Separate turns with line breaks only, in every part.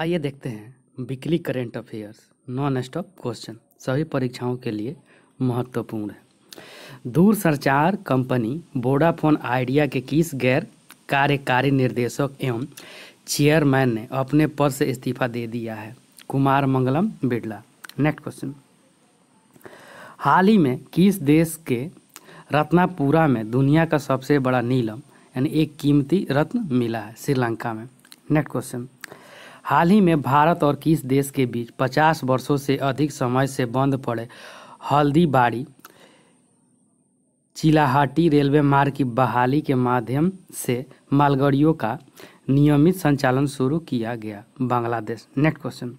आइए देखते हैं weekly current affairs non stop question सभी परीक्षाओं के लिए महत्वपूर्ण है दूरसंचार कंपनी वोडाफोन आइडिया के किस गैर कार्यकारी निर्देशक एवं चेयरमैन ने अपने पद से इस्तीफा दे दिया है कुमार मंगलम बिरला नेक्स्ट क्वेश्चन हाल ही में किस देश के रत्नापुरा में दुनिया का सबसे बड़ा नीलम यानी एक कीमती रत्न मिला है श्रीलंका में नेक्स्ट क्वेश्चन हाल ही में भारत और किस देश के बीच 50 वर्षों से अधिक समय से बंद पड़े हल्दीबाड़ी चिलाहाटी रेलवे मार्ग की बहाली के माध्यम से मालगाड़ियों का नियमित संचालन शुरू किया गया बांग्लादेश नेक्स्ट क्वेश्चन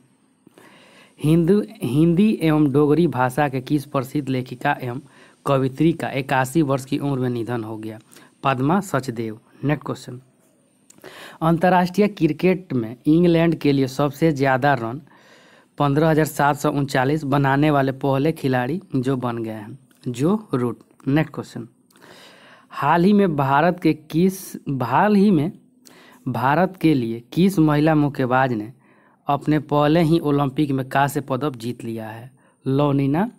हिंदू हिंदी एवं डोगरी भाषा के किस प्रसिद्ध लेखिका एवं कवित्री का इक्यासी वर्ष की उम्र में निधन हो गया पद्मा सचदेव नेक्स्ट क्वेश्चन अंतर्राष्ट्रीय क्रिकेट में इंग्लैंड के लिए सबसे ज़्यादा रन पंद्रह हज़ार सात सौ उनचालीस बनाने वाले पहले खिलाड़ी जो बन गए हैं जो रूट नेक्स्ट क्वेश्चन हाल ही में भारत के किस हाल ही में भारत के लिए किस महिला मुक्केबाज ने अपने पहले ही ओलंपिक में कांस्य पदक जीत लिया है लोनिना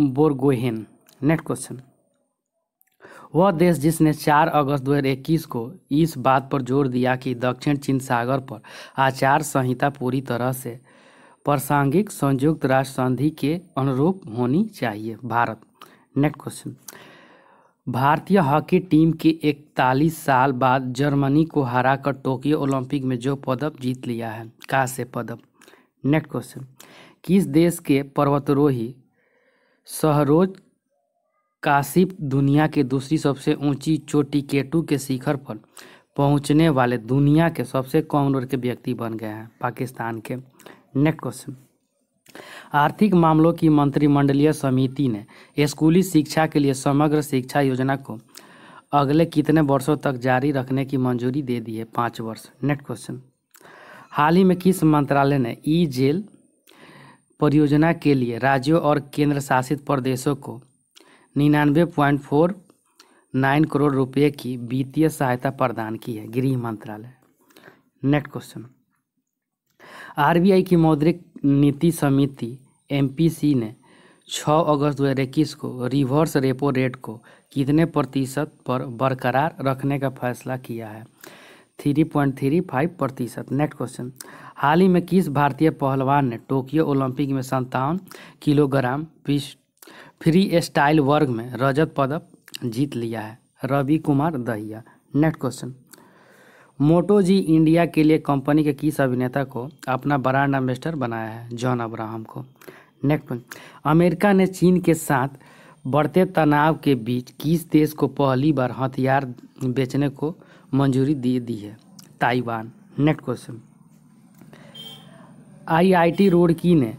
बोरगोहेन नेक्स्ट क्वेश्चन वह देश जिसने 4 अगस्त 2021 को इस बात पर जोर दिया कि दक्षिण चीन सागर पर आचार संहिता पूरी तरह से प्रासंगिक संयुक्त राष्ट्र संधि के अनुरूप होनी चाहिए भारत नेक्स्ट क्वेश्चन भारतीय हॉकी टीम के इकतालीस साल बाद जर्मनी को हराकर टोक्यो ओलंपिक में जो पदक जीत लिया है का से पदक नेक्स्ट क्वेश्चन किस देश के पर्वतरोही सहरोज काशिप दुनिया के दूसरी सबसे ऊंची चोटी केटू के शिखर पर पहुंचने वाले दुनिया के सबसे कम उम्र के व्यक्ति बन गए हैं पाकिस्तान के नेक्स्ट क्वेश्चन आर्थिक मामलों की मंत्रिमंडलीय समिति ने स्कूली शिक्षा के लिए समग्र शिक्षा योजना को अगले कितने वर्षों तक जारी रखने की मंजूरी दे दी है पाँच वर्ष नेक्स्ट क्वेश्चन हाल ही में किस मंत्रालय ने ई जेल परियोजना के लिए राज्यों और केंद्र शासित प्रदेशों को निन्यानवे पॉइंट फोर नाइन करोड़ रुपए की वित्तीय सहायता प्रदान की है गृह मंत्रालय नेक्स्ट क्वेश्चन आरबीआई की मौद्रिक नीति समिति एमपीसी ने 6 अगस्त 2021 को रिवर्स रेपो रेट को कितने प्रतिशत पर बरकरार रखने का फैसला किया है 3.35 प्रतिशत नेक्स्ट क्वेश्चन हाल ही में किस भारतीय पहलवान ने टोक्यो ओलंपिक में संतावन किलोग्राम पिस्ट फ्री स्टाइल वर्ग में रजत पदक जीत लिया है Ravi Kumar Dahiya next question Moto G India के लिए कंपनी के किस अभिनेता को अपना ब्रांड एम्बेस्डर बनाया है जॉन अब्राहम को नेक्स्ट क्वेश्चन अमेरिका ने चीन के साथ बढ़ते तनाव के बीच किस देश को पहली बार हथियार बेचने को मंजूरी दे दी है Taiwan next question IIT Roorkee ने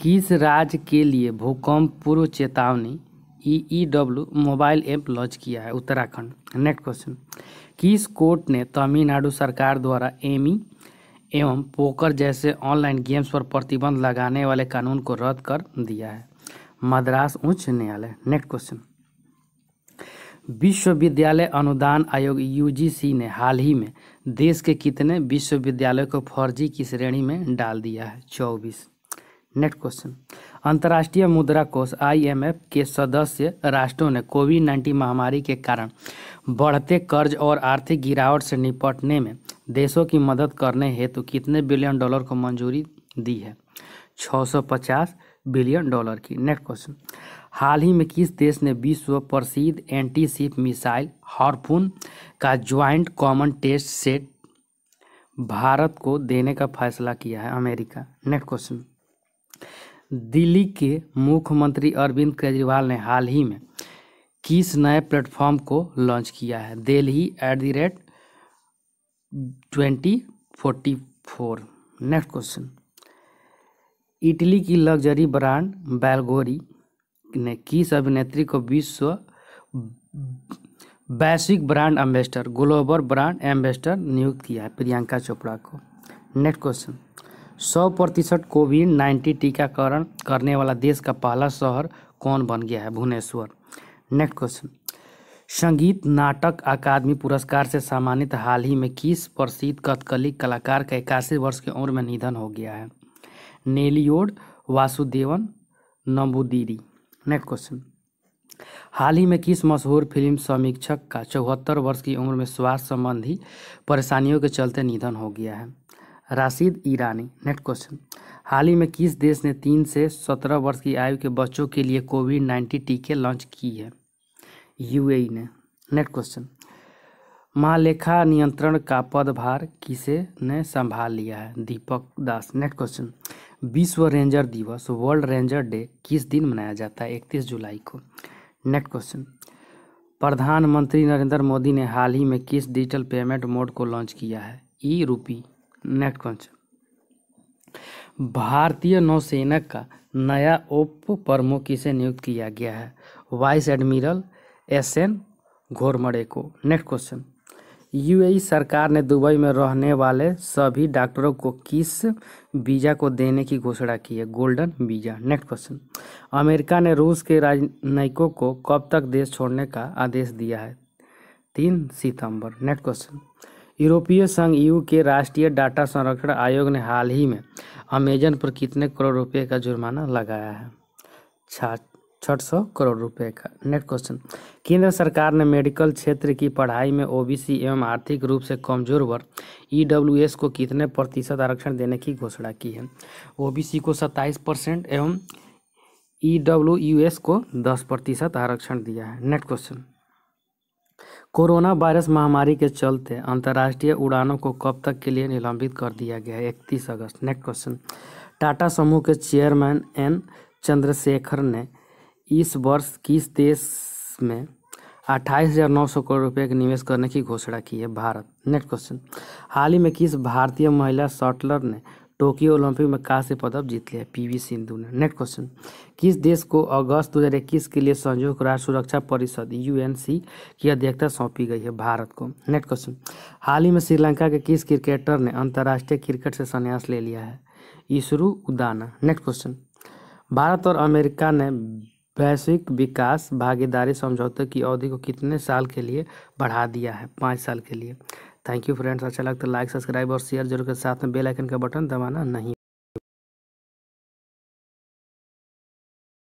किस राज्य के लिए भूकंप पूर्व चेतावनी E E W mobile app launch किया है उत्तराखंड नेक्स्ट क्वेश्चन किस कोर्ट ने तमिलनाडु सरकार द्वारा एमी एवं पोकर जैसे ऑनलाइन गेम्स पर प्रतिबंध लगाने वाले कानून को रद्द कर दिया है मद्रास उच्च न्यायालय नेक्स्ट क्वेश्चन विश्वविद्यालय अनुदान आयोग यूजीसी ने हाल ही में देश के कितने विश्वविद्यालयों को फर्जी की श्रेणी में डाल दिया है चौबीस नेक्स्ट क्वेश्चन अंतर्राष्ट्रीय मुद्रा कोष आईएमएफ के सदस्य राष्ट्रों ने कोविड नाइन्टीन महामारी के कारण बढ़ते कर्ज और आर्थिक गिरावट से निपटने में देशों की मदद करने हेतु तो कितने बिलियन डॉलर को मंजूरी दी है 650 बिलियन डॉलर की नेक्स्ट क्वेश्चन हाल ही में किस देश ने विश्व प्रसिद्ध एंटी सिप मिसाइल हारपून का joint common test set Bharat को देने का फैसला किया है अमेरिका नेक्स्ट क्वेश्चन दिल्ली के मुख्यमंत्री अरविंद केजरीवाल ने हाल ही में किस नए प्लेटफॉर्म को लॉन्च किया है Delhi at the rate twenty forty four next question Italy की लग्जरी ब्रांड बैलगोरी ने किस अभिनेत्री को विश्व वैश्विक brand ambassador global brand ambassador नियुक्त किया है प्रियंका चोपड़ा को नेक्स्ट क्वेश्चन सौ प्रतिशत कोविड नाइन्टीन टीकाकरण करने वाला देश का पहला शहर कौन बन गया है भुवनेश्वर नेक्स्ट क्वेश्चन संगीत नाटक अकादमी पुरस्कार से सम्मानित हाल ही में किस प्रसिद्ध कथकली कलाकार का इक्यासी वर्ष की उम्र में निधन हो गया है नेलियोड वासुदेवन नम्बुदीरी नेक्स्ट क्वेश्चन हाल ही में किस मशहूर फिल्म समीक्षक का चौहत्तर वर्ष की उम्र में स्वास्थ्य संबंधी परेशानियों के चलते निधन हो गया है राशिद ईरानी नेक्स्ट क्वेश्चन हाल ही में किस देश ने तीन से सत्रह वर्ष की आयु के बच्चों के लिए कोविड नाइन्टीन टीके लॉन्च की है यूएई ने नेक्स्ट क्वेश्चन महालेखा नियंत्रण का पदभार किसे ने संभाल लिया है दीपक दास नेक्स्ट क्वेश्चन विश्व रेंजर दिवस वर्ल्ड रेंजर डे किस दिन मनाया जाता है इकतीस जुलाई को नेक्स्ट क्वेश्चन प्रधानमंत्री नरेंद्र मोदी ने हाल ही में किस डिजिटल पेमेंट मोड को लॉन्च किया है ई रूपी नेक्स्ट क्वेश्चन भारतीय नौसेना का नया उप प्रमुख किसे नियुक्त किया गया है vice admiral S N Ghormade को नेक्स्ट क्वेश्चन यूएई सरकार ने दुबई में रहने वाले सभी डॉक्टरों को किस वीज़ा को देने की घोषणा की है golden visa next question America ने रूस के राजनयिकों को कब तक देश छोड़ने का आदेश दिया है तीन सितंबर नेक्स्ट क्वेश्चन यूरोपीय संघ यू के राष्ट्रीय डाटा संरक्षण आयोग ने हाल ही में अमेजन पर कितने करोड़ रुपए का जुर्माना लगाया है छठ सौ करोड़ रुपए का नेक्स्ट क्वेश्चन केंद्र सरकार ने मेडिकल क्षेत्र की पढ़ाई में ओबीसी एवं आर्थिक रूप से कमजोर वर्ग ईडब्ल्यूएस को कितने प्रतिशत आरक्षण देने की घोषणा की है ओबीसी को सत्ताईस परसेंट एवं ईडब्ल्यूएस को दस प्रतिशत आरक्षण दिया है नेक्स्ट क्वेश्चन कोरोना वायरस महामारी के चलते अंतर्राष्ट्रीय उड़ानों को कब तक के लिए निलंबित कर दिया गया है इकतीस अगस्त नेक्स्ट क्वेश्चन टाटा समूह के चेयरमैन एन चंद्रशेखर ने इस वर्ष किस देश में अट्ठाईस हज़ार नौ सौ करोड़ रुपए के निवेश करने की घोषणा की है भारत नेक्स्ट क्वेश्चन हाल ही में किस भारतीय महिला शॉटलर ने टोक्यो ओलंपिक में कांस्य पदक जीत लिया पीवी सिंधु ने नेक्स्ट क्वेश्चन किस देश को अगस्त 2021 के लिए संयुक्त राष्ट्र सुरक्षा परिषद यूएनसी की अध्यक्षता सौंपी गई है भारत को नेक्स्ट क्वेश्चन हाल ही में श्रीलंका के किस क्रिकेटर ने अंतर्राष्ट्रीय क्रिकेट से संन्यास ले लिया है इसरो उदाना नेक्स्ट क्वेश्चन भारत और अमेरिका ने वैश्विक विकास भागीदारी समझौते की अवधि को कितने साल के लिए बढ़ा दिया है पाँच साल के लिए थैंक यू फ्रेंड्स अच्छा लगता है लाइक सब्सक्राइब और शेयर जरूर के साथ में बेल आइकन का बटन दबाना नहीं